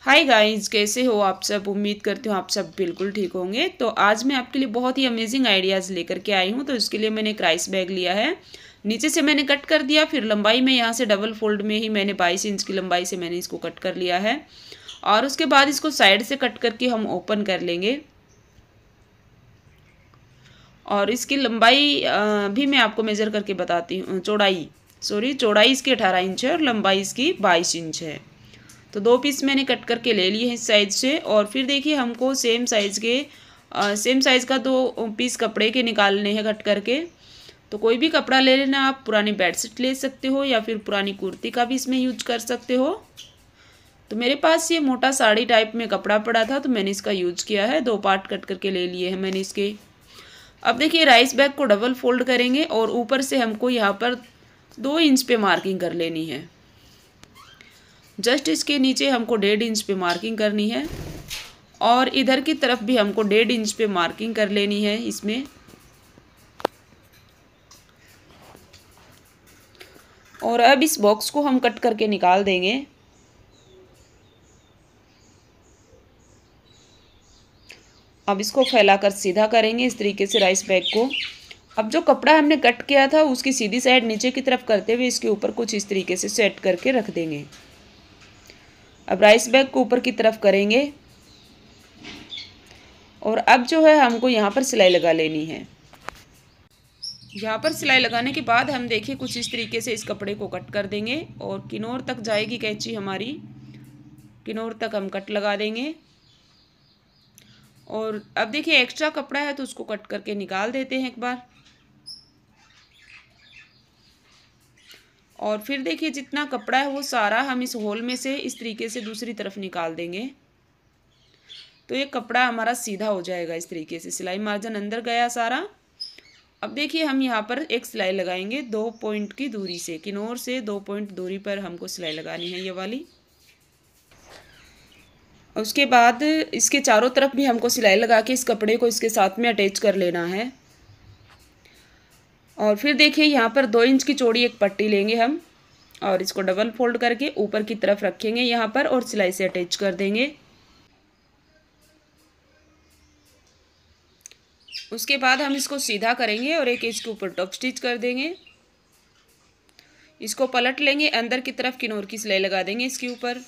hi guys कैसे हो आप सब उम्मीद करती हूँ आप सब बिल्कुल ठीक होंगे तो आज मैं आपके लिए बहुत ही अमेजिंग आइडियाज़ लेकर के आई हूँ तो इसके लिए मैंने क्राइस बैग लिया है नीचे से मैंने कट कर दिया फिर लंबाई में यहाँ से डबल फोल्ड में ही मैंने बाईस इंच की लंबाई से मैंने इसको कट कर लिया है और उसके बाद इसको साइड से कट करके हम ओपन कर लेंगे और इसकी लंबाई भी मैं आपको मेज़र करके बताती हूँ चौड़ाई सॉरी चौड़ाई इसकी अठारह इंच है और लंबाई इसकी बाईस इंच है तो दो पीस मैंने कट करके ले लिए हैं इस साइज़ से और फिर देखिए हमको सेम साइज़ के आ, सेम साइज़ का दो पीस कपड़े के निकालने हैं कट करके तो कोई भी कपड़ा ले लेना आप पुरानी बेडशीट ले सकते हो या फिर पुरानी कुर्ती का भी इसमें यूज कर सकते हो तो मेरे पास ये मोटा साड़ी टाइप में कपड़ा पड़ा था तो मैंने इसका यूज किया है दो पार्ट कट करके ले लिए हैं मैंने इसके अब देखिए राइस बैग को डबल फोल्ड करेंगे और ऊपर से हमको यहाँ पर दो इंच पे मार्किंग कर लेनी है जस्ट इसके नीचे हमको डेढ़ इंच पे मार्किंग करनी है और इधर की तरफ भी हमको डेढ़ इंच पे मार्किंग कर लेनी है इसमें और अब इस बॉक्स को हम कट करके निकाल देंगे अब इसको फैलाकर सीधा करेंगे इस तरीके से राइस बैग को अब जो कपड़ा हमने कट किया था उसकी सीधी साइड नीचे की तरफ करते हुए इसके ऊपर कुछ इस तरीके से सेट करके रख देंगे अब राइस बैग को ऊपर की तरफ करेंगे और अब जो है हमको यहाँ पर सिलाई लगा लेनी है यहाँ पर सिलाई लगाने के बाद हम देखिए कुछ इस तरीके से इस कपड़े को कट कर देंगे और किनोर तक जाएगी कैंची हमारी किनोर तक हम कट लगा देंगे और अब देखिए एक्स्ट्रा कपड़ा है तो उसको कट करके निकाल देते हैं एक बार और फिर देखिए जितना कपड़ा है वो सारा हम इस होल में से इस तरीके से दूसरी तरफ निकाल देंगे तो ये कपड़ा हमारा सीधा हो जाएगा इस तरीके से सिलाई मार्जिन अंदर गया सारा अब देखिए हम यहाँ पर एक सिलाई लगाएंगे दो पॉइंट की दूरी से किनोर से दो पॉइंट दूरी पर हमको सिलाई लगानी है ये वाली उसके बाद इसके चारों तरफ भी हमको सिलाई लगा के इस कपड़े को इसके साथ में अटैच कर लेना है और फिर देखिए यहाँ पर दो इंच की चौड़ी एक पट्टी लेंगे हम और इसको डबल फोल्ड करके ऊपर की तरफ रखेंगे यहाँ पर और सिलाई से अटैच कर देंगे उसके बाद हम इसको सीधा करेंगे और एक इंच के ऊपर टॉप स्टिच कर देंगे इसको पलट लेंगे अंदर की तरफ किनोर की सिलाई लगा देंगे इसके ऊपर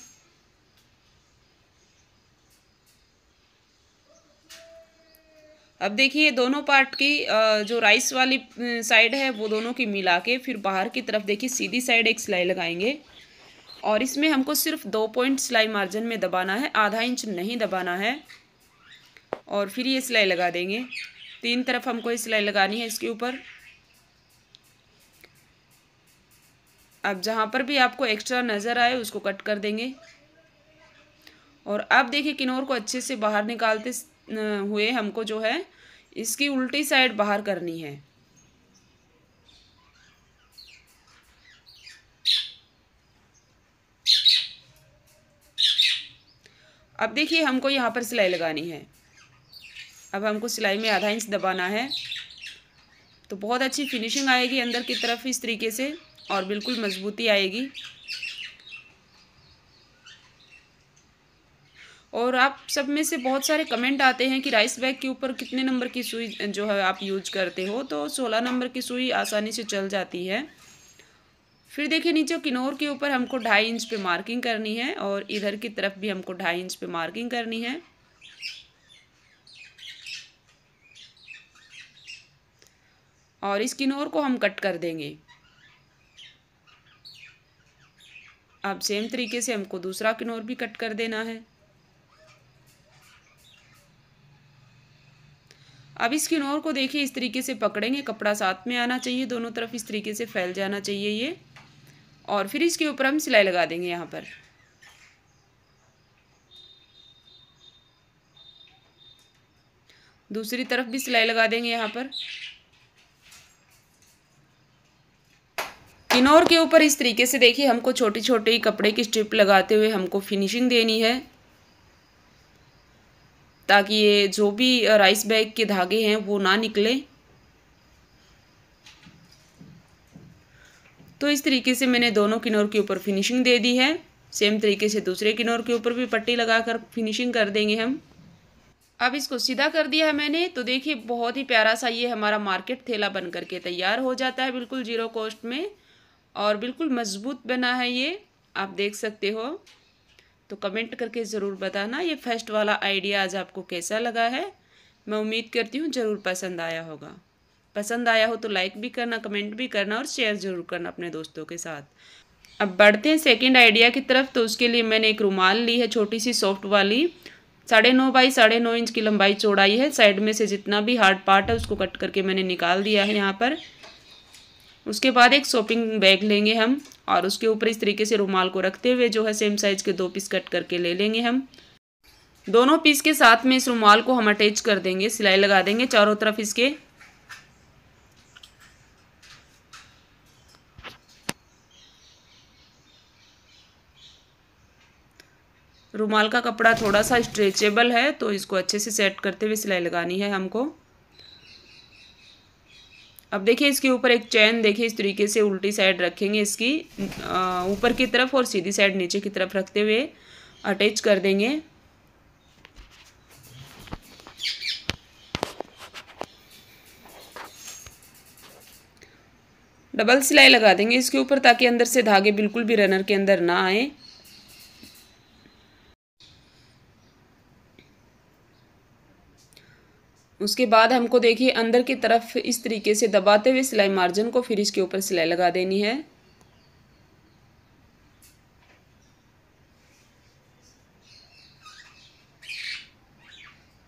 अब देखिए दोनों पार्ट की जो राइस वाली साइड है वो दोनों की मिला के फिर बाहर की तरफ देखिए सीधी साइड एक सिलाई लगाएंगे और इसमें हमको सिर्फ दो पॉइंट सिलाई मार्जिन में दबाना है आधा इंच नहीं दबाना है और फिर ये सिलाई लगा देंगे तीन तरफ हमको ये सिलाई लगानी है इसके ऊपर अब जहाँ पर भी आपको एक्स्ट्रा नज़र आए उसको कट कर देंगे और अब देखिए किनौर को अच्छे से बाहर निकालते हुए हमको जो है इसकी उल्टी साइड बाहर करनी है अब देखिए हमको यहाँ पर सिलाई लगानी है अब हमको सिलाई में आधा इंच दबाना है तो बहुत अच्छी फिनिशिंग आएगी अंदर की तरफ इस तरीके से और बिल्कुल मज़बूती आएगी और आप सब में से बहुत सारे कमेंट आते हैं कि राइस बैग के ऊपर कितने नंबर की सुई जो है आप यूज करते हो तो सोलह नंबर की सुई आसानी से चल जाती है फिर देखिए नीचे किनौर के ऊपर हमको ढाई इंच पे मार्किंग करनी है और इधर की तरफ भी हमको ढाई इंच पे मार्किंग करनी है और इस किनौर को हम कट कर देंगे अब सेम तरीके से हमको दूसरा किनौर भी कट कर देना है अब इस किनौर को देखिए इस तरीके से पकड़ेंगे कपड़ा साथ में आना चाहिए दोनों तरफ इस तरीके से फैल जाना चाहिए ये और फिर इसके ऊपर हम सिलाई लगा देंगे यहाँ पर दूसरी तरफ भी सिलाई लगा देंगे यहाँ पर किनौर के ऊपर इस तरीके से देखिए हमको छोटी छोटी कपड़े की स्ट्रिप लगाते हुए हमको फिनिशिंग देनी है ताकि ये जो भी राइस बैग के धागे हैं वो ना निकले तो इस तरीके से मैंने दोनों किनौर के ऊपर फिनिशिंग दे दी है सेम तरीके से दूसरे किनौर के ऊपर भी पट्टी लगाकर फिनिशिंग कर देंगे हम अब इसको सीधा कर दिया है मैंने तो देखिए बहुत ही प्यारा सा ये हमारा मार्केट थैला बन करके तैयार हो जाता है बिल्कुल ज़ीरो कॉस्ट में और बिल्कुल मज़बूत बना है ये आप देख सकते हो तो कमेंट करके ज़रूर बताना ये फर्स्ट वाला आइडिया आज आपको कैसा लगा है मैं उम्मीद करती हूँ ज़रूर पसंद आया होगा पसंद आया हो तो लाइक भी करना कमेंट भी करना और शेयर ज़रूर करना अपने दोस्तों के साथ अब बढ़ते हैं सेकंड आइडिया की तरफ तो उसके लिए मैंने एक रुमाल ली है छोटी सी सॉफ्ट वाली साढ़े नौ बाई साढ़े नौ इंच की लंबाई चौड़ाई है साइड में से जितना भी हार्ड पार्ट है उसको कट करके मैंने निकाल दिया है यहाँ पर उसके बाद एक शॉपिंग बैग लेंगे हम और उसके ऊपर इस तरीके से रुमाल को रखते हुए जो है सेम साइज़ के दो पीस कट करके ले लेंगे हम दोनों पीस के साथ में इस रुमाल को हम अटैच कर देंगे सिलाई लगा देंगे चारों तरफ इसके रुमाल का कपड़ा थोड़ा सा स्ट्रेचेबल है तो इसको अच्छे से सेट करते हुए सिलाई लगानी है हमको अब देखिए इसके ऊपर एक चैन देखिए इस तरीके से उल्टी साइड रखेंगे इसकी ऊपर की तरफ और सीधी साइड नीचे की तरफ रखते हुए अटैच कर देंगे डबल सिलाई लगा देंगे इसके ऊपर ताकि अंदर से धागे बिल्कुल भी रनर के अंदर ना आए उसके बाद हमको देखिए अंदर की तरफ इस तरीके से दबाते हुए सिलाई मार्जिन को फिर इसके ऊपर सिलाई लगा देनी है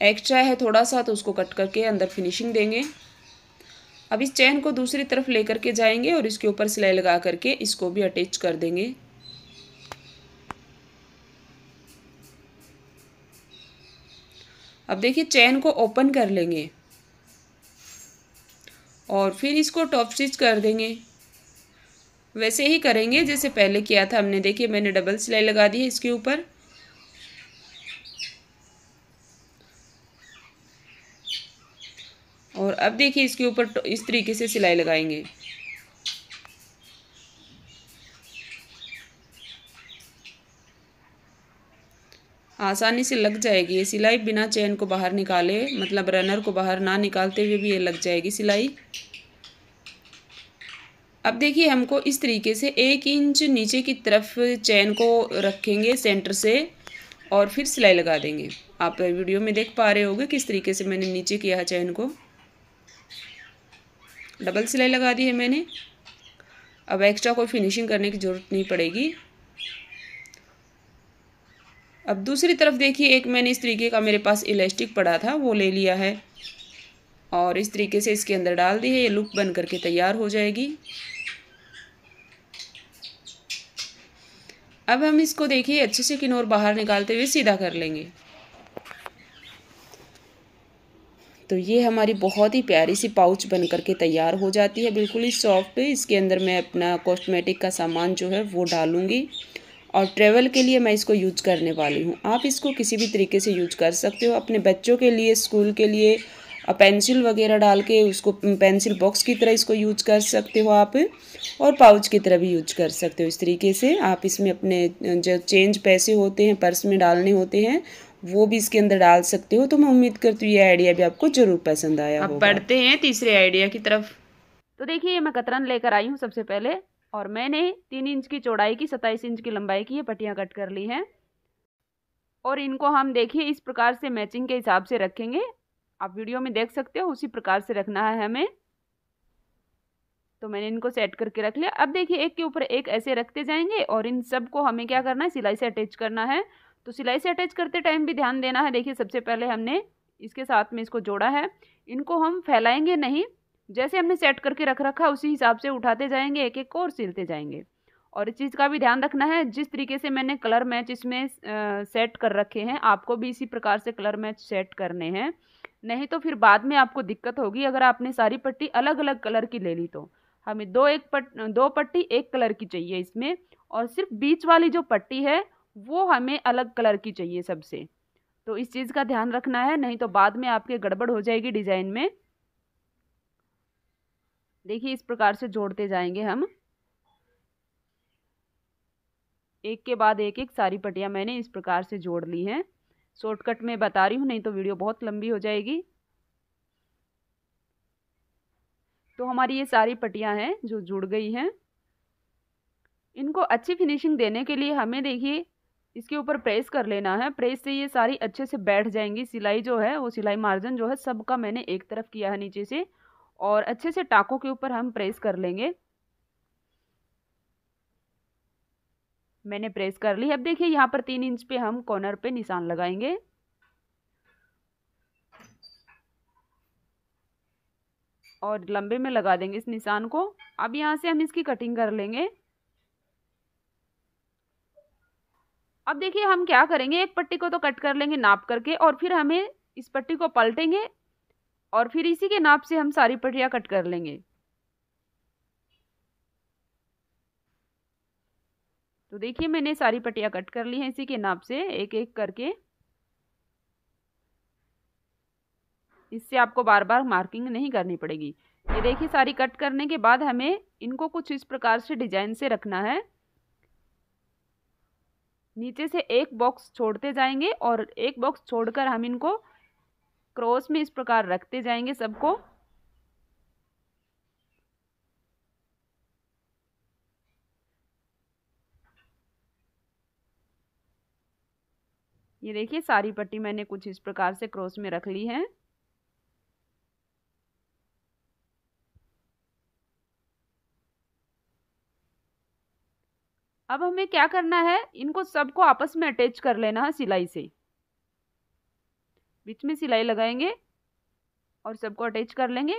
एक्स्ट्रा है थोड़ा सा तो उसको कट करके अंदर फिनिशिंग देंगे अब इस चैन को दूसरी तरफ लेकर के जाएंगे और इसके ऊपर सिलाई लगा करके इसको भी अटैच कर देंगे अब देखिए चैन को ओपन कर लेंगे और फिर इसको टॉप स्टिच कर देंगे वैसे ही करेंगे जैसे पहले किया था हमने देखिए मैंने डबल सिलाई लगा दी है इसके ऊपर और अब देखिए इसके ऊपर इस तरीके से सिलाई लगाएंगे आसानी से लग जाएगी ये सिलाई बिना चैन को बाहर निकाले मतलब रनर को बाहर ना निकालते हुए भी ये लग जाएगी सिलाई अब देखिए हमको इस तरीके से एक इंच नीचे की तरफ चैन को रखेंगे सेंटर से और फिर सिलाई लगा देंगे आप वीडियो में देख पा रहे होगे किस तरीके से मैंने नीचे किया है चैन को डबल सिलाई लगा दी है मैंने अब एक्स्ट्रा कोई फिनिशिंग करने की ज़रूरत नहीं पड़ेगी अब दूसरी तरफ देखिए एक मैंने इस तरीके का मेरे पास इलास्टिक पड़ा था वो ले लिया है और इस तरीके से इसके अंदर डाल दी है ये लुक बन करके तैयार हो जाएगी अब हम इसको देखिए अच्छे से किनोर बाहर निकालते हुए सीधा कर लेंगे तो ये हमारी बहुत ही प्यारी सी पाउच बन करके तैयार हो जाती है बिल्कुल ही सॉफ्ट इसके अंदर मैं अपना कॉस्मेटिक का सामान जो है वो डालूँगी और ट्रेवल के लिए मैं इसको यूज करने वाली हूँ आप इसको किसी भी तरीके से यूज कर सकते हो अपने बच्चों के लिए स्कूल के लिए और पेंसिल वगैरह डाल के उसको पेंसिल बॉक्स की तरह इसको यूज कर सकते हो आप और पाउच की तरह भी यूज कर सकते हो इस तरीके से आप इसमें अपने जो चेंज पैसे होते हैं पर्स में डालने होते हैं वो भी इसके अंदर डाल सकते हो तो मैं उम्मीद करती हूँ ये आइडिया भी आपको जरूर पसंद आया अब बढ़ते हैं तीसरे आइडिया की तरफ तो देखिए मैं कतरन लेकर आई हूँ सबसे पहले और मैंने तीन इंच की चौड़ाई की सत्ताईस इंच की लंबाई की ये पट्टियाँ कट कर ली हैं और इनको हम देखिए इस प्रकार से मैचिंग के हिसाब से रखेंगे आप वीडियो में देख सकते हो उसी प्रकार से रखना है हमें तो मैंने इनको सेट करके रख लिया अब देखिए एक के ऊपर एक ऐसे रखते जाएंगे और इन सब को हमें क्या करना है सिलाई से अटैच करना है तो सिलाई से अटैच करते टाइम भी ध्यान देना है देखिए सबसे पहले हमने इसके साथ में इसको जोड़ा है इनको हम फैलाएंगे नहीं जैसे हमने सेट करके रख रखा उसी हिसाब से उठाते जाएंगे एक एक और सिलते जाएंगे और इस चीज़ का भी ध्यान रखना है जिस तरीके से मैंने कलर मैच इसमें सेट कर रखे हैं आपको भी इसी प्रकार से कलर मैच सेट करने हैं नहीं तो फिर बाद में आपको दिक्कत होगी अगर आपने सारी पट्टी अलग अलग कलर की ले ली तो हमें दो एक पट दो पट्टी एक कलर की चाहिए इसमें और सिर्फ बीच वाली जो पट्टी है वो हमें अलग कलर की चाहिए सबसे तो इस चीज़ का ध्यान रखना है नहीं तो बाद में आपके गड़बड़ हो जाएगी डिज़ाइन में देखिए इस प्रकार से जोड़ते जाएंगे हम एक के बाद एक एक सारी पटियाँ मैंने इस प्रकार से जोड़ ली हैं शॉर्टकट में बता रही हूँ नहीं तो वीडियो बहुत लंबी हो जाएगी तो हमारी ये सारी पटियाँ हैं जो जुड़ गई हैं इनको अच्छी फिनिशिंग देने के लिए हमें देखिए इसके ऊपर प्रेस कर लेना है प्रेस से ये सारी अच्छे से बैठ जाएंगी सिलाई जो है वो सिलाई मार्जिन जो है सबका मैंने एक तरफ किया है नीचे से और अच्छे से टाकों के ऊपर हम प्रेस कर लेंगे मैंने प्रेस कर ली अब देखिए यहाँ पर तीन इंच पे हम कॉर्नर पे निशान लगाएंगे और लंबे में लगा देंगे इस निशान को अब यहाँ से हम इसकी कटिंग कर लेंगे अब देखिए हम क्या करेंगे एक पट्टी को तो कट कर लेंगे नाप करके और फिर हमें इस पट्टी को पलटेंगे और फिर इसी के नाप से हम सारी पटिया कट कर लेंगे तो देखिए मैंने सारी पटिया कट कर ली है इसी के नाप से एक एक करके इससे आपको बार बार मार्किंग नहीं करनी पड़ेगी ये देखिए सारी कट करने के बाद हमें इनको कुछ इस प्रकार से डिजाइन से रखना है नीचे से एक बॉक्स छोड़ते जाएंगे और एक बॉक्स छोड़कर हम इनको क्रॉस में इस प्रकार रखते जाएंगे सबको ये देखिए सारी पट्टी मैंने कुछ इस प्रकार से क्रॉस में रख ली है अब हमें क्या करना है इनको सबको आपस में अटैच कर लेना है सिलाई से बीच में सिलाई लगाएंगे और सबको अटैच कर लेंगे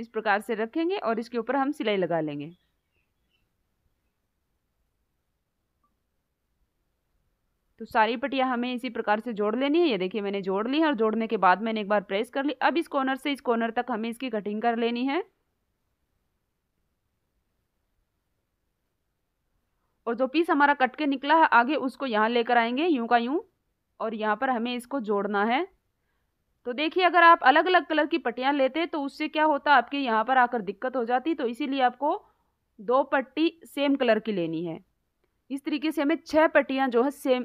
इस प्रकार से रखेंगे और इसके ऊपर हम सिलाई लगा लेंगे तो सारी पटिया हमें इसी प्रकार से जोड़ लेनी है ये देखिए मैंने जोड़ ली है और जोड़ने के बाद मैंने एक बार प्रेस कर ली अब इस कॉर्नर से इस कॉर्नर तक हमें इसकी कटिंग कर लेनी है और जो पीस हमारा कट के निकला है आगे उसको यहाँ लेकर आएंगे यूं का यूं और यहाँ पर हमें इसको जोड़ना है तो देखिए अगर आप अलग अलग कलर की पट्टियाँ लेते तो उससे क्या होता आपके यहाँ पर आकर दिक्कत हो जाती तो इसीलिए आपको दो पट्टी सेम कलर की लेनी है इस तरीके से हमें छह पट्टियाँ जो है सेम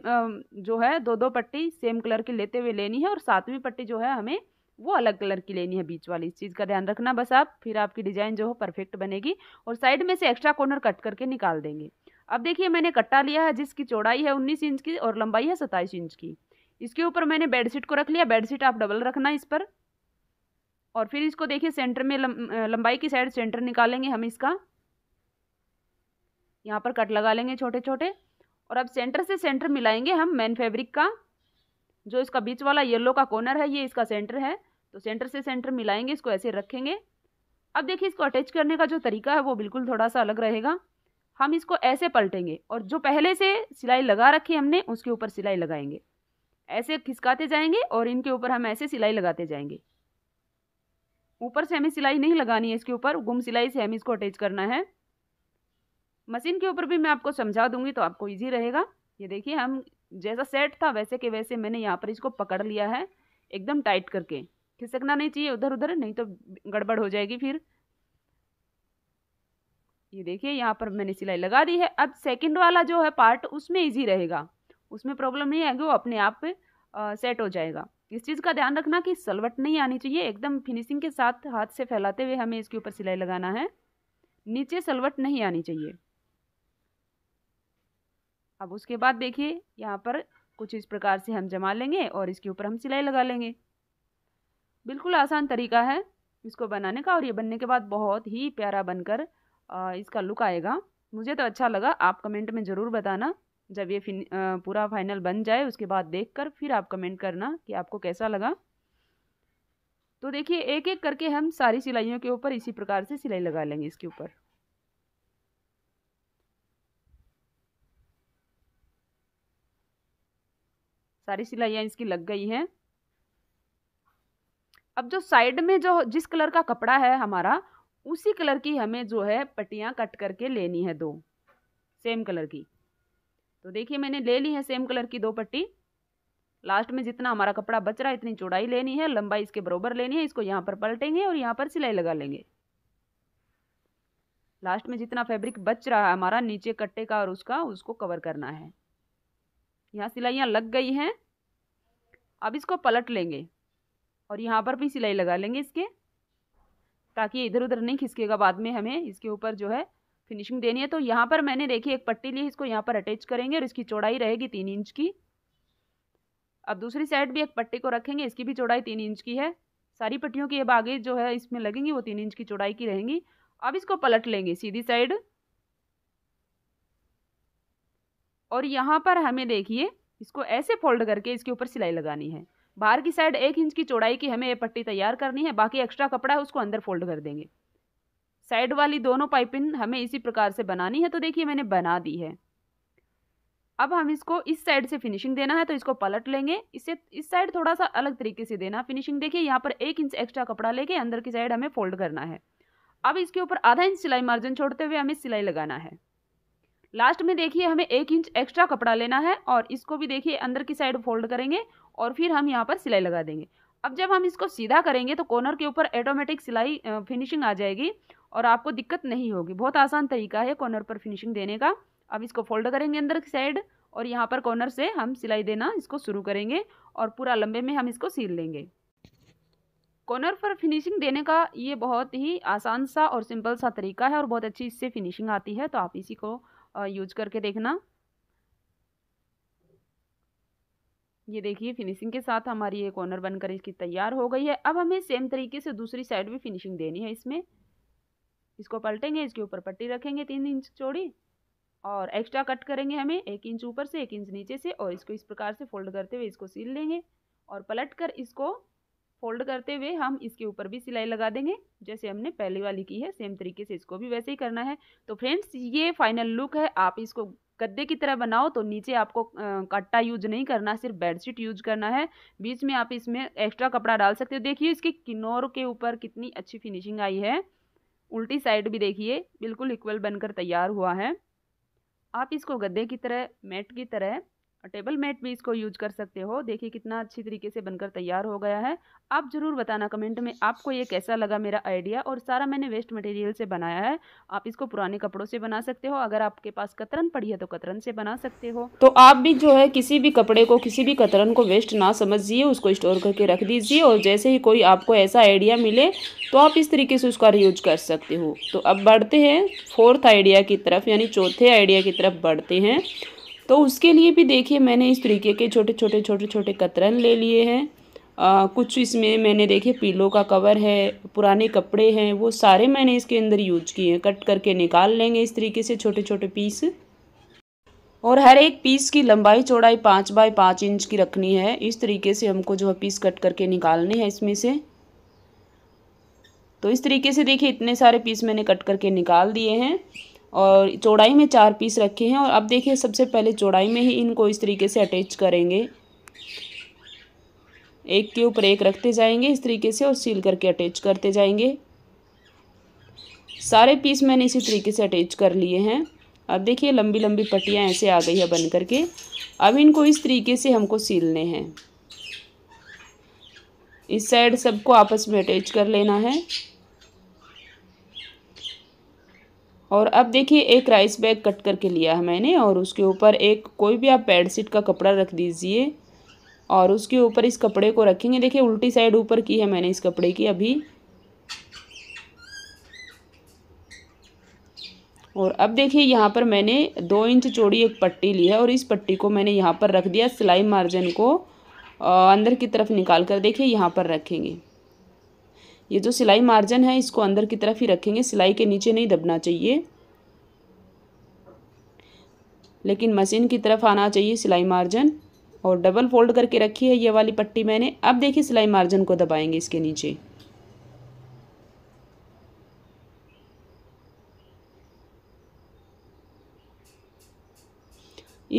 जो है दो दो पट्टी सेम कलर की लेते हुए लेनी है और सातवीं पट्टी जो है हमें वो अलग कलर की लेनी है बीच वाली इस चीज़ का ध्यान रखना बस आप फिर आपकी डिज़ाइन जो हो परफेक्ट बनेगी और साइड में से एक्स्ट्रा कॉर्नर कट करके निकाल देंगे अब देखिए मैंने कट्टा लिया है जिसकी चौड़ाई है उन्नीस इंच की और लंबाई है सत्ताईस इंच की इसके ऊपर मैंने बेडशीट को रख लिया बेडशीट आप डबल रखना इस पर और फिर इसको देखिए सेंटर में लंबाई की साइड सेंटर निकालेंगे हम इसका यहाँ पर कट लगा लेंगे छोटे छोटे और अब सेंटर से सेंटर मिलाएंगे हम मेन फैब्रिक का जो इसका बीच वाला येलो का कॉर्नर है ये इसका सेंटर है तो सेंटर से सेंटर मिलाएंगे इसको ऐसे रखेंगे अब देखिए इसको अटैच करने का जो तरीका है वो बिल्कुल थोड़ा सा अलग रहेगा हम इसको ऐसे पलटेंगे और जो पहले से सिलाई लगा रखी हमने उसके ऊपर सिलाई लगाएंगे ऐसे खिसकाते जाएंगे और इनके ऊपर हम ऐसे सिलाई लगाते जाएंगे ऊपर से हमें सिलाई नहीं लगानी है इसके ऊपर गुम सिलाई से हमें इसको अटैच करना है मशीन के ऊपर भी मैं आपको समझा दूंगी तो आपको इजी रहेगा ये देखिए हम जैसा सेट था वैसे के वैसे मैंने यहाँ पर इसको पकड़ लिया है एकदम टाइट करके खिसकना नहीं चाहिए उधर उधर नहीं तो गड़बड़ हो जाएगी फिर ये देखिए यहाँ पर मैंने सिलाई लगा दी है अब सेकेंड वाला जो है पार्ट उसमें ईजी रहेगा उसमें प्रॉब्लम नहीं आएगी वो अपने आप पे सेट हो जाएगा इस चीज़ का ध्यान रखना कि सलवट नहीं आनी चाहिए एकदम फिनिशिंग के साथ हाथ से फैलाते हुए हमें इसके ऊपर सिलाई लगाना है नीचे सलवट नहीं आनी चाहिए अब उसके बाद देखिए यहाँ पर कुछ इस प्रकार से हम जमा लेंगे और इसके ऊपर हम सिलाई लगा लेंगे बिल्कुल आसान तरीका है इसको बनाने का और ये बनने के बाद बहुत ही प्यारा बनकर इसका लुक आएगा मुझे तो अच्छा लगा आप कमेंट में ज़रूर बताना जब ये फिन, पूरा फाइनल बन जाए उसके बाद देखकर फिर आप कमेंट करना कि आपको कैसा लगा तो देखिए एक एक करके हम सारी सिलाइयों के ऊपर इसी प्रकार से सिलाई लगा लेंगे इसके ऊपर सारी सिलाइयाँ इसकी लग गई हैं अब जो साइड में जो जिस कलर का कपड़ा है हमारा उसी कलर की हमें जो है पट्टियाँ कट करके लेनी है दो सेम कलर की तो देखिए मैंने ले ली है सेम कलर की दो पट्टी लास्ट में जितना हमारा कपड़ा बच रहा है इतनी चौड़ाई लेनी है लंबाई इसके बराबर लेनी है इसको यहाँ पर पलटेंगे और यहाँ पर सिलाई लगा लेंगे लास्ट में जितना फैब्रिक बच रहा है हमारा नीचे कट्टे का और उसका उसको कवर करना है यहाँ सिलाइयाँ लग गई हैं अब इसको पलट लेंगे और यहाँ पर भी सिलाई लगा लेंगे इसके ताकि इधर उधर नहीं खिसकेगा बाद में हमें इसके ऊपर जो है फिनिशिंग देनी है तो यहाँ पर मैंने देखी एक पट्टी ली इसको यहाँ पर अटैच करेंगे और इसकी चौड़ाई रहेगी तीन इंच की अब दूसरी साइड भी एक पट्टी को रखेंगे इसकी भी चौड़ाई तीन इंच की है सारी पट्टियों की ये बागे जो है इसमें लगेंगी वो तीन इंच की चौड़ाई की रहेंगी अब इसको पलट लेंगे सीधी साइड और यहाँ पर हमें देखिए इसको ऐसे फोल्ड करके इसके ऊपर सिलाई लगानी है बाहर की साइड एक इंच की चौड़ाई की हमें ये पट्टी तैयार करनी है बाकी एक्स्ट्रा कपड़ा है उसको अंदर फोल्ड कर देंगे साइड वाली दोनों पाइपिंग हमें इसी प्रकार से बनानी है तो देखिए मैंने बना दी है अब हम इसको इस साइड से फिनिशिंग देना है तो इसको पलट लेंगे इसे इस साइड थोड़ा सा अलग तरीके से देना फिनिशिंग देखिए यहाँ पर एक इंच एक्स्ट्रा कपड़ा लेके अंदर की साइड हमें फोल्ड करना है अब इसके ऊपर आधा इंच सिलाई मार्जिन छोड़ते हुए हमें सिलाई लगाना है लास्ट में देखिए हमें एक इंच एक्स्ट्रा कपड़ा लेना है और इसको भी देखिए अंदर की साइड फोल्ड करेंगे और फिर हम यहाँ पर सिलाई लगा देंगे अब जब हम इसको सीधा करेंगे तो कॉर्नर के ऊपर ऑटोमेटिक सिलाई फिनिशिंग आ जाएगी और आपको दिक्कत नहीं होगी बहुत आसान तरीका है कॉर्नर पर फिनिशिंग देने का अब इसको फोल्ड करेंगे अंदर की साइड और यहाँ पर कॉर्नर से हम सिलाई देना इसको शुरू करेंगे और पूरा लंबे में हम इसको सील लेंगे कॉर्नर पर फिनिशिंग देने का ये बहुत ही आसान सा और सिंपल सा तरीका है और बहुत अच्छी इससे फिनिशिंग आती है तो आप इसी को यूज करके देखना ये देखिए फिनिशिंग के साथ हमारी ये कॉर्नर बनकर इसकी तैयार हो गई है अब हमें सेम तरीके से दूसरी साइड भी फिनिशिंग देनी है इसमें इसको पलटेंगे इसके ऊपर पट्टी रखेंगे तीन इंच चौड़ी और एक्स्ट्रा कट करेंगे हमें एक इंच ऊपर से एक इंच नीचे से और इसको इस प्रकार से फोल्ड करते हुए इसको सिल लेंगे और पलट कर इसको फोल्ड करते हुए हम इसके ऊपर भी सिलाई लगा देंगे जैसे हमने पहली वाली की है सेम तरीके से इसको भी वैसे ही करना है तो फ्रेंड्स ये फाइनल लुक है आप इसको गद्दे की तरह बनाओ तो नीचे आपको कट्टा यूज नहीं करना सिर्फ बेडशीट यूज करना है बीच में आप इसमें एक्स्ट्रा कपड़ा डाल सकते हो देखिए इसके किन्नौर के ऊपर कितनी अच्छी फिनिशिंग आई है उल्टी साइड भी देखिए बिल्कुल इक्वल बनकर तैयार हुआ है आप इसको गद्दे की तरह मैट की तरह टेबल मेट भी इसको यूज कर सकते हो देखिए कितना अच्छी तरीके से बनकर तैयार हो गया है आप ज़रूर बताना कमेंट में आपको ये कैसा लगा मेरा आइडिया और सारा मैंने वेस्ट मटेरियल से बनाया है आप इसको पुराने कपड़ों से बना सकते हो अगर आपके पास कतरन पड़ी है तो कतरन से बना सकते हो तो आप भी जो है किसी भी कपड़े को किसी भी कतरन को वेस्ट ना समझिए उसको स्टोर करके रख दीजिए और जैसे ही कोई आपको ऐसा आइडिया मिले तो आप इस तरीके से उसका यूज कर सकते हो तो अब बढ़ते हैं फोर्थ आइडिया की तरफ यानी चौथे आइडिया की तरफ बढ़ते हैं तो उसके लिए भी देखिए मैंने इस तरीके के छोटे छोटे छोटे छोटे कतरन ले लिए हैं आ, कुछ इसमें मैंने देखे पीलो का कवर है पुराने कपड़े हैं वो सारे मैंने इसके अंदर यूज किए हैं कट करके निकाल लेंगे इस तरीके से छोटे छोटे पीस और हर एक पीस की लंबाई चौड़ाई पाँच बाय पाँच इंच की रखनी है इस तरीके से हमको जो है पीस कट करके निकालने हैं इसमें से तो इस तरीके से देखिए इतने सारे पीस मैंने कट करके निकाल दिए हैं और चौड़ाई में चार पीस रखे हैं और अब देखिए सबसे पहले चौड़ाई में ही इनको इस तरीके से अटैच करेंगे एक के ऊपर एक रखते जाएंगे इस तरीके से और सील करके अटैच करते जाएंगे सारे पीस मैंने इसी तरीके से अटैच कर लिए हैं अब देखिए लंबी लंबी पट्टियाँ ऐसे आ गई है बन करके अब इनको इस तरीके से हमको सीलने हैं इस साइड सबको आपस में अटैच कर लेना है और अब देखिए एक राइस बैग कट करके लिया है मैंने और उसके ऊपर एक कोई भी आप बेड सीट का कपड़ा रख दीजिए और उसके ऊपर इस कपड़े को रखेंगे देखिए उल्टी साइड ऊपर की है मैंने इस कपड़े की अभी और अब देखिए यहाँ पर मैंने दो इंच चौड़ी एक पट्टी ली है और इस पट्टी को मैंने यहाँ पर रख दिया सिलाई मार्जिन को अंदर की तरफ निकाल कर देखिए यहाँ पर रखेंगे ये जो सिलाई मार्जिन है इसको अंदर की तरफ ही रखेंगे सिलाई के नीचे नहीं दबना चाहिए लेकिन मशीन की तरफ आना चाहिए सिलाई मार्जिन और डबल फोल्ड करके रखी है ये वाली पट्टी मैंने अब देखिए सिलाई मार्जिन को दबाएंगे इसके नीचे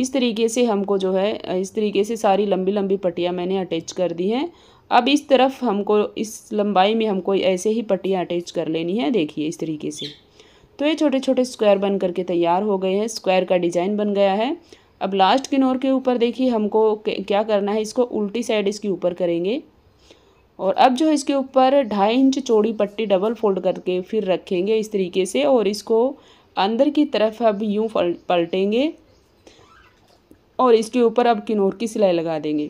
इस तरीके से हमको जो है इस तरीके से सारी लंबी लंबी पट्टियाँ मैंने अटैच कर दी हैं अब इस तरफ हमको इस लंबाई में हमको ऐसे ही पट्टियाँ अटैच कर लेनी है देखिए इस तरीके से तो ये छोटे छोटे स्क्वायर बन करके तैयार हो गए हैं स्क्वायर का डिज़ाइन बन गया है अब लास्ट किनोर के ऊपर देखिए हमको क्या करना है इसको उल्टी साइड इसके ऊपर करेंगे और अब जो इसके ऊपर ढाई इंच चौड़ी पट्टी डबल फोल्ड करके फिर रखेंगे इस तरीके से और इसको अंदर की तरफ अब यूँ पलटेंगे और इसके ऊपर अब किनोर की सिलाई लगा देंगे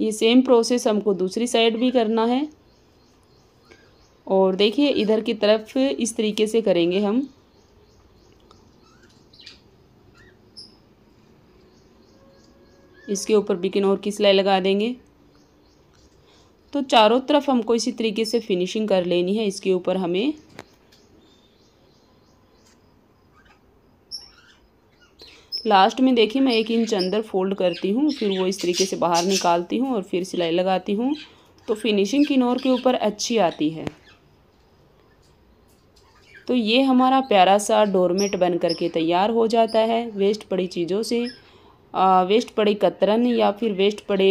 ये सेम प्रोसेस हमको दूसरी साइड भी करना है और देखिए इधर की तरफ इस तरीके से करेंगे हम इसके ऊपर बिकिन और की सिलाई लगा देंगे तो चारों तरफ हमको इसी तरीके से फिनिशिंग कर लेनी है इसके ऊपर हमें लास्ट में देखिए मैं एक इंच अंदर फोल्ड करती हूँ फिर वो इस तरीके से बाहर निकालती हूँ और फिर सिलाई लगाती हूँ तो फिनिशिंग किनोर के ऊपर अच्छी आती है तो ये हमारा प्यारा सा डोरमेट बन करके तैयार हो जाता है वेस्ट पड़ी चीज़ों से वेस्ट पड़े कतरन या फिर वेस्ट पड़े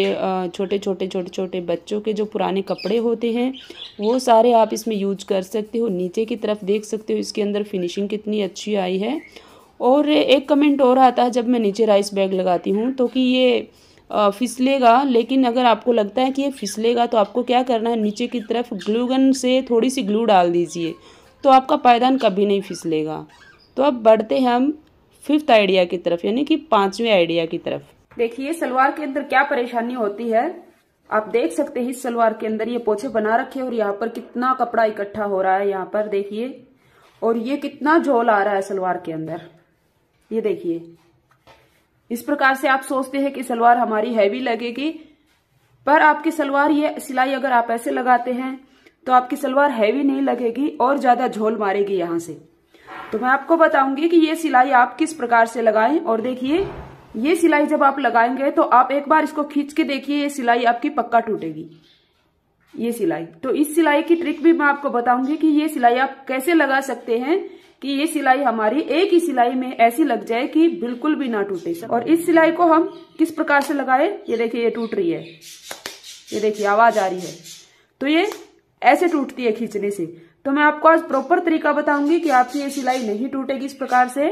छोटे छोटे छोटे छोटे बच्चों के जो पुराने कपड़े होते हैं वो सारे आप इसमें यूज कर सकते हो नीचे की तरफ देख सकते हो इसके अंदर फिनिशिंग कितनी अच्छी आई है और एक कमेंट और आता है जब मैं नीचे राइस बैग लगाती हूँ तो कि ये फिसलेगा लेकिन अगर आपको लगता है कि ये फिसलेगा तो आपको क्या करना है नीचे की तरफ ग्लूगन से थोड़ी सी ग्लू डाल दीजिए तो आपका पायदान कभी नहीं फिसलेगा तो अब बढ़ते हैं हम फिफ्थ आइडिया की तरफ यानी कि पांचवें आइडिया की तरफ देखिए सलवार के अंदर क्या परेशानी होती है आप देख सकते हैं इस सलवार के अंदर ये पोछे बना रखे और यहाँ पर कितना कपड़ा इकट्ठा हो रहा है यहाँ पर देखिए और ये कितना झोल आ रहा है सलवार के अंदर ये देखिए इस प्रकार से आप सोचते हैं कि सलवार हमारी हैवी लगेगी पर आपकी सलवार ये सिलाई अगर आप ऐसे लगाते हैं तो आपकी सलवार हैवी नहीं लगेगी और ज्यादा झोल मारेगी यहां से तो मैं आपको बताऊंगी कि ये सिलाई आप किस प्रकार से लगाएं और देखिए ये सिलाई जब आप लगाएंगे तो आप एक बार इसको खींच के देखिए ये सिलाई आपकी पक्का टूटेगी ये सिलाई तो इस सिलाई की ट्रिक भी मैं आपको बताऊंगी कि ये सिलाई आप कैसे लगा सकते हैं कि ये सिलाई हमारी एक ही सिलाई में ऐसी लग जाए कि बिल्कुल भी ना टूटे और इस सिलाई को हम किस प्रकार से लगाए ये देखिए ये टूट रही है ये देखिए आवाज आ रही है तो ये ऐसे टूटती है खींचने से तो मैं आपको आज प्रॉपर तरीका बताऊंगी कि आपकी ये सिलाई नहीं टूटेगी इस प्रकार से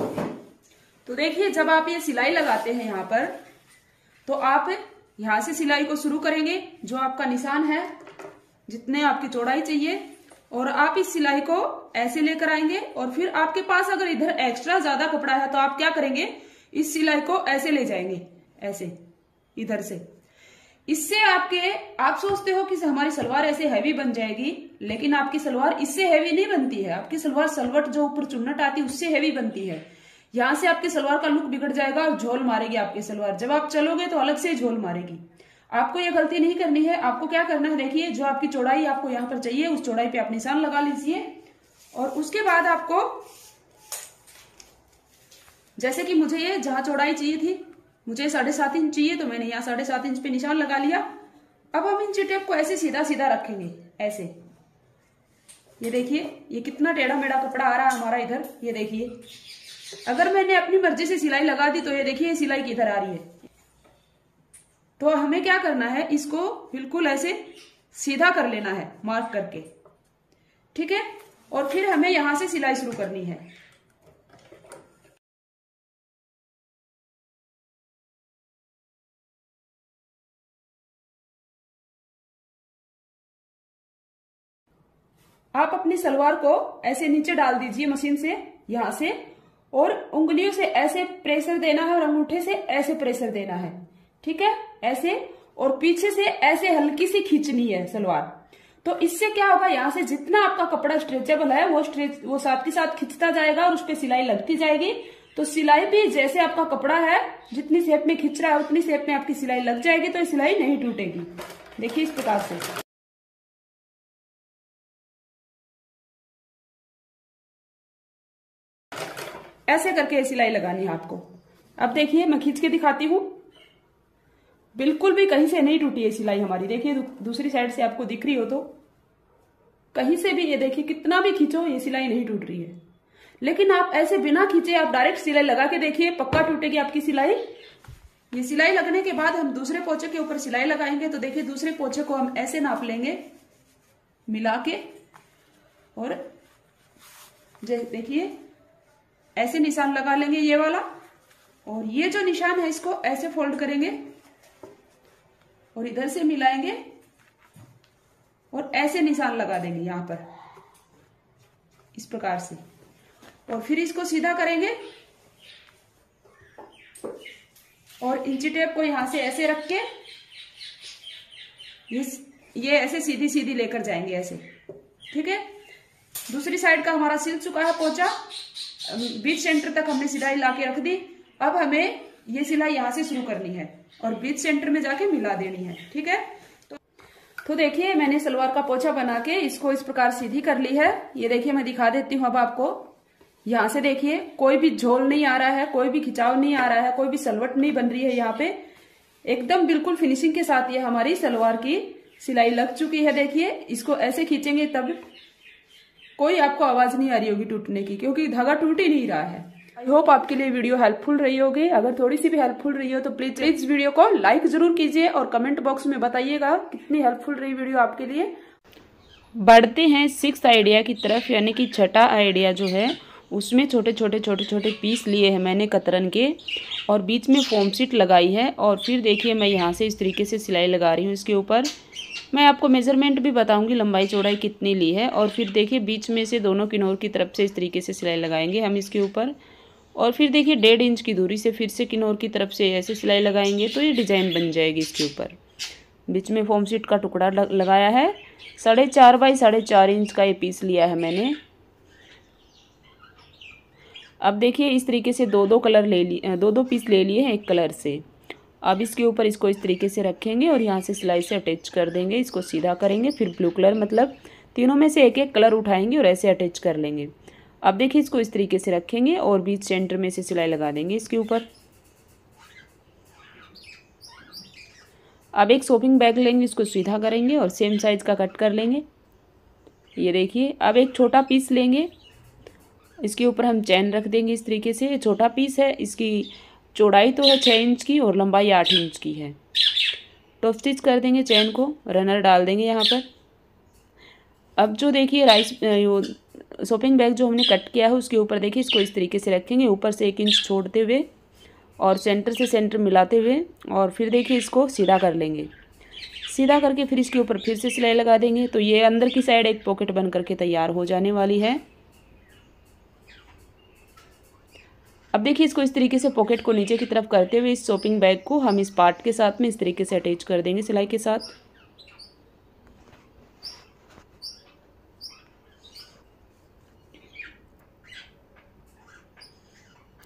तो देखिए जब आप ये सिलाई लगाते हैं यहाँ पर तो आप यहां से सिलाई को शुरू करेंगे जो आपका निशान है जितने आपकी चौड़ाई चाहिए और आप इस सिलाई को ऐसे लेकर आएंगे और फिर आपके पास अगर इधर एक्स्ट्रा ज्यादा कपड़ा है तो आप क्या करेंगे इस सिलाई को ऐसे ले जाएंगे ऐसे इधर से इससे आपके आप सोचते हो कि हमारी सलवार ऐसे हैवी बन जाएगी लेकिन आपकी सलवार इससे हैवी नहीं बनती है आपकी सलवार सलवट जो ऊपर चुन्नट आती है उससे हैवी बनती है यहां से आपके सलवार का लुक बिगड़ जाएगा और झोल मारेगी आपकी सलवार जब आप चलोगे तो अलग से झोल मारेगी आपको यह गलती नहीं करनी है आपको क्या करना है देखिए जो आपकी चौड़ाई आपको यहाँ पर चाहिए उस चौड़ाई पे आप निशान लगा लीजिए और उसके बाद आपको जैसे कि मुझे ये जहां चौड़ाई चाहिए थी मुझे साढ़े सात इंच चाहिए तो मैंने यहाँ साढ़े सात इंच पे निशान लगा लिया अब हम इन चिटेप को ऐसे सीधा सीधा रखेंगे ऐसे ये देखिए ये कितना टेढ़ा मेढ़ा कपड़ा आ रहा है हमारा इधर ये देखिए अगर मैंने अपनी मर्जी से सिलाई लगा दी तो ये देखिए सिलाई किधर आ रही है तो हमें क्या करना है इसको बिल्कुल ऐसे सीधा कर लेना है मार्क करके ठीक है और फिर हमें यहाँ से सिलाई शुरू करनी है आप अपनी सलवार को ऐसे नीचे डाल दीजिए मशीन से यहां से और उंगलियों से ऐसे प्रेशर देना है और अंगूठे से ऐसे प्रेशर देना है ठीक है ऐसे और पीछे से ऐसे हल्की सी खींचनी है सलवार तो इससे क्या होगा यहाँ से जितना आपका कपड़ा स्ट्रेचेबल है वो स्ट्रेच वो साथ के साथ खिंचता जाएगा और उस पर सिलाई लगती जाएगी तो सिलाई भी जैसे आपका कपड़ा है जितनी शेप में खिंच रहा है उतनी शेप में आपकी सिलाई लग जाएगी तो सिलाई नहीं टूटेगी देखिए इस प्रकार से ऐसे करके सिलाई लगानी है आपको अब देखिए मैं खींच के दिखाती हूँ बिल्कुल भी कहीं से नहीं टूटी है सिलाई हमारी देखिए दूसरी साइड से आपको दिख रही हो तो कहीं से भी ये देखिए कितना भी खींचो ये सिलाई नहीं टूट रही है लेकिन आप ऐसे बिना खींचे आप डायरेक्ट सिलाई लगा के देखिए पक्का टूटेगी आपकी सिलाई ये सिलाई लगने के बाद हम दूसरे पोछे के ऊपर सिलाई लगाएंगे तो देखिए दूसरे पोछे को हम ऐसे नाप लेंगे मिला के और देखिए ऐसे निशान लगा लेंगे ये वाला और ये जो निशान है इसको ऐसे फोल्ड करेंगे और इधर से मिलाएंगे और ऐसे निशान लगा देंगे यहां पर इस प्रकार से और फिर इसको सीधा करेंगे और इंची टेप को यहां से ऐसे रख के ये ऐसे सीधी सीधी लेकर जाएंगे ऐसे ठीक है दूसरी साइड का हमारा सिल चुका है पोचा बीच सेंटर तक हमने सिलाई ला के रख दी अब हमें ये सिलाई यहां से शुरू करनी है और बीच सेंटर में जाके मिला देनी है ठीक है तो, तो देखिए मैंने सलवार का पोछा बना के इसको इस प्रकार सीधी कर ली है ये देखिए मैं दिखा देती हूँ अब आपको यहां से देखिए कोई भी झोल नहीं आ रहा है कोई भी खिंचाव नहीं आ रहा है कोई भी सलवट नहीं बन रही है यहाँ पे एकदम बिल्कुल फिनिशिंग के साथ ये हमारी सलवार की सिलाई लग चुकी है देखिए इसको ऐसे खींचेंगे तब कोई आपको आवाज नहीं आ रही होगी टूटने की क्योंकि धागा टूट ही नहीं रहा है आई होप आपके लिए वीडियो हेल्पफुल रही होगी अगर थोड़ी सी भी हेल्पफुल रही हो तो प्लीज प्लीज वीडियो को लाइक जरूर कीजिए और कमेंट बॉक्स में बताइएगा कितनी हेल्पफुल रही वीडियो आपके लिए बढ़ते हैं सिक्स आइडिया की तरफ यानी कि छठा आइडिया जो है उसमें छोटे छोटे छोटे छोटे पीस लिए हैं मैंने कतरन के और बीच में फोम सीट लगाई है और फिर देखिए मैं यहाँ से इस तरीके से सिलाई लगा रही हूँ इसके ऊपर मैं आपको मेज़रमेंट भी बताऊँगी लंबाई चौड़ाई कितनी ली है और फिर देखिए बीच में से दोनों किनोर की तरफ से इस तरीके से सिलाई लगाएंगे हम इसके ऊपर और फिर देखिए डेढ़ इंच की दूरी से फिर से किनौर की तरफ से ऐसे सिलाई लगाएंगे तो ये डिज़ाइन बन जाएगी इसके ऊपर बीच में फोम सीट का टुकड़ा लगाया है साढ़े चार बाई साढ़े चार इंच का ये पीस लिया है मैंने अब देखिए इस तरीके से दो दो कलर ले लिए दो दो पीस ले लिए हैं एक कलर से अब इसके ऊपर इसको इस तरीके से रखेंगे और यहाँ से सिलाई से अटैच कर देंगे इसको सीधा करेंगे फिर ब्लू कलर मतलब तीनों में से एक एक कलर उठाएंगे और ऐसे अटैच कर लेंगे अब देखिए इसको इस तरीके से रखेंगे और बीच सेंटर में से सिलाई लगा देंगे इसके ऊपर अब एक शॉपिंग बैग लेंगे इसको सीधा करेंगे और सेम साइज़ का कट कर लेंगे ये देखिए अब एक छोटा पीस लेंगे इसके ऊपर हम चैन रख देंगे इस तरीके से ये छोटा पीस है इसकी चौड़ाई तो है छः इंच की और लंबाई आठ इंच की है टॉप स्टिच कर देंगे चैन को रनर डाल देंगे यहाँ पर अब जो देखिए राइस शॉपिंग बैग जो हमने कट किया है उसके ऊपर देखिए इसको इस तरीके से रखेंगे ऊपर से एक इंच छोड़ते हुए और सेंटर से सेंटर मिलाते हुए और फिर देखिए इसको सीधा कर लेंगे सीधा करके फिर इसके ऊपर फिर से सिलाई लगा देंगे तो ये अंदर की साइड एक पॉकेट बन करके तैयार हो जाने वाली है अब देखिए इसको इस तरीके से पॉकेट को नीचे की तरफ करते हुए इस शॉपिंग बैग को हम इस पार्ट के साथ में इस तरीके से अटैच कर देंगे सिलाई के साथ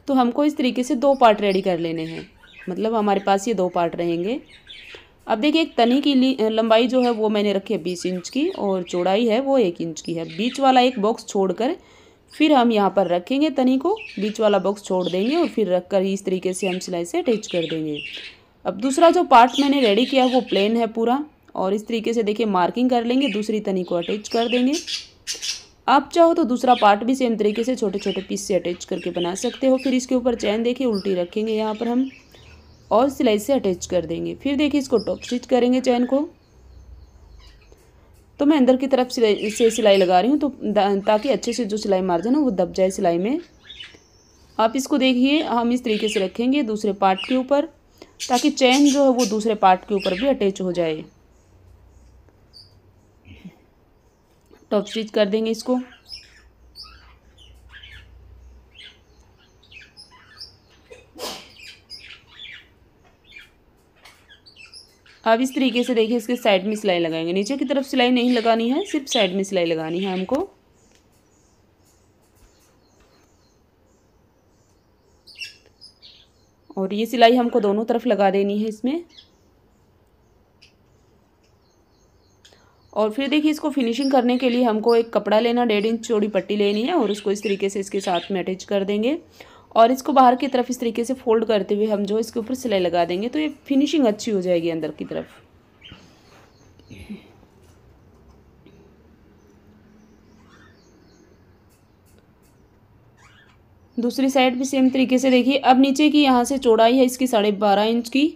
तो हमको इस तरीके से दो पार्ट रेडी कर लेने हैं मतलब हमारे पास ये दो पार्ट रहेंगे अब देखिए एक तनी की लंबाई जो है वो मैंने रखी है बीस इंच की और चौड़ाई है वो एक इंच की है बीच वाला एक बॉक्स छोड़कर फिर हम यहाँ पर रखेंगे तनी को बीच वाला बॉक्स छोड़ देंगे और फिर रख कर इस तरीके से हम सिलाई से अटैच कर देंगे अब दूसरा जो पार्ट मैंने रेडी किया वो प्लेन है पूरा और इस तरीके से देखिए मार्किंग कर लेंगे दूसरी तनी को अटैच कर देंगे आप चाहो तो दूसरा पार्ट भी सेम तरीके से छोटे छोटे पीस से अटैच करके बना सकते हो फिर इसके ऊपर चैन देखिए उल्टी रखेंगे यहाँ पर हम और सिलाई से अटैच कर देंगे फिर देखिए इसको टॉप स्टिच करेंगे चैन को तो मैं अंदर की तरफ सिलाई से सिलाई लगा रही हूँ तो ताकि अच्छे से जो सिलाई मार्जन है वो दब जाए सिलाई में आप इसको देखिए हम इस तरीके से रखेंगे दूसरे पार्ट के ऊपर ताकि चैन जो है वो दूसरे पार्ट के ऊपर भी अटैच हो जाए टॉप स्टिच कर देंगे इसको अब इस तरीके से देखिए इसके साइड में सिलाई लगाएंगे नीचे की तरफ सिलाई नहीं लगानी है सिर्फ साइड में सिलाई लगानी है हमको और ये सिलाई हमको दोनों तरफ लगा देनी है इसमें और फिर देखिए इसको फिनिशिंग करने के लिए हमको एक कपड़ा लेना डेढ़ इंच चौड़ी पट्टी लेनी है और उसको इस तरीके से इसके साथ में अटैच कर देंगे और इसको बाहर की तरफ इस तरीके से फोल्ड करते हुए हम जो इसके ऊपर सिलाई लगा देंगे तो ये फिनिशिंग अच्छी हो जाएगी अंदर की तरफ दूसरी साइड भी सेम तरीके से देखिए अब नीचे की यहाँ से चौड़ाई है इसकी साढ़े बारह इंच की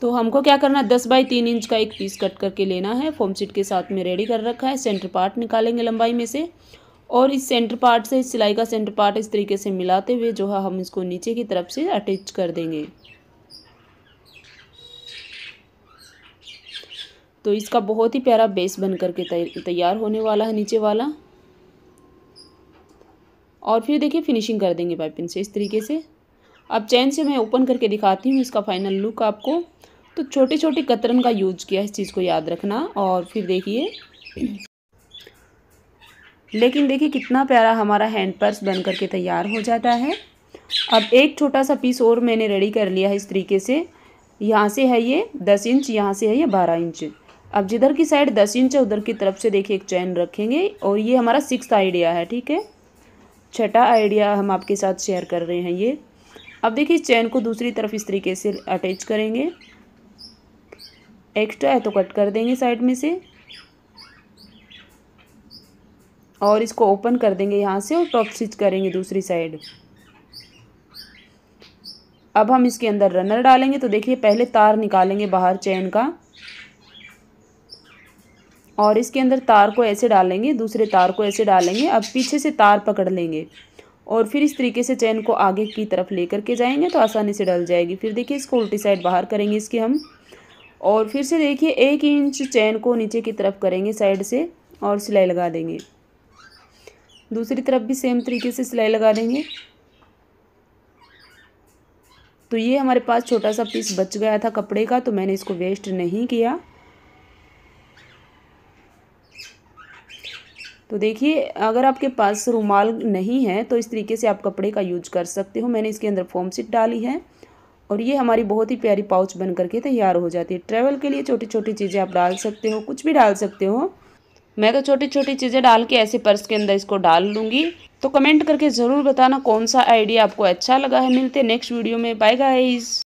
तो हमको क्या करना है दस बाई तीन इंच का एक पीस कट करके लेना है फॉर्म सीट के साथ में रेडी कर रखा है सेंटर पार्ट निकालेंगे लंबाई में से और इस सेंटर पार्ट से इस सिलाई का सेंटर पार्ट इस तरीके से मिलाते हुए जो है हम इसको नीचे की तरफ से अटैच कर देंगे तो इसका बहुत ही प्यारा बेस बन करके तैयार होने वाला है नीचे वाला और फिर देखिए फिनिशिंग कर देंगे पाइपिंग से इस तरीके से अब चैन से मैं ओपन करके दिखाती हूँ इसका फाइनल लुक आपको तो छोटे छोटे कतरन का यूज किया इस चीज़ को याद रखना और फिर देखिए लेकिन देखिए कितना प्यारा हमारा हैंड पर्स बन करके तैयार हो जाता है अब एक छोटा सा पीस और मैंने रेडी कर लिया है इस तरीके से यहाँ से है ये दस इंच यहाँ से है ये बारह इंच अब जिधर की साइड दस इंच है उधर की तरफ से देखिए एक चैन रखेंगे और ये हमारा सिक्स आइडिया है ठीक है छठा आइडिया हम आपके साथ शेयर कर रहे हैं ये अब देखिए इस चैन को दूसरी तरफ इस तरीके से अटैच करेंगे एक्स्ट्रा तो है तो कट कर देंगे साइड में से और इसको ओपन कर देंगे यहाँ से और टॉप स्टिच करेंगे दूसरी साइड अब हम इसके अंदर रनर डालेंगे तो देखिए पहले तार निकालेंगे बाहर चैन का और इसके अंदर तार को ऐसे डालेंगे दूसरे तार को ऐसे डालेंगे अब पीछे से तार पकड़ लेंगे और फिर इस तरीके से चैन को आगे की तरफ लेकर के जाएंगे तो आसानी से डल जाएगी फिर देखिए इसको उल्टी साइड बाहर करेंगे इसकी हम और फिर से देखिए एक इंच चैन को नीचे की तरफ करेंगे साइड से और सिलाई लगा देंगे दूसरी तरफ भी सेम तरीके से सिलाई लगा देंगे तो ये हमारे पास छोटा सा पीस बच गया था कपड़े का तो मैंने इसको वेस्ट नहीं किया तो देखिए अगर आपके पास रुमाल नहीं है तो इस तरीके से आप कपड़े का यूज कर सकते हो मैंने इसके अंदर फॉर्म सीट डाली है और ये हमारी बहुत ही प्यारी पाउच बन करके तैयार हो जाती है ट्रैवल के लिए छोटी छोटी चीज़ें आप डाल सकते हो कुछ भी डाल सकते हो मैं तो छोटी छोटी चीज़ें डाल के ऐसे पर्स के अंदर इसको डाल लूँगी तो कमेंट करके ज़रूर बताना कौन सा आइडिया आपको अच्छा लगा है मिलते नेक्स्ट वीडियो में बाय गाइस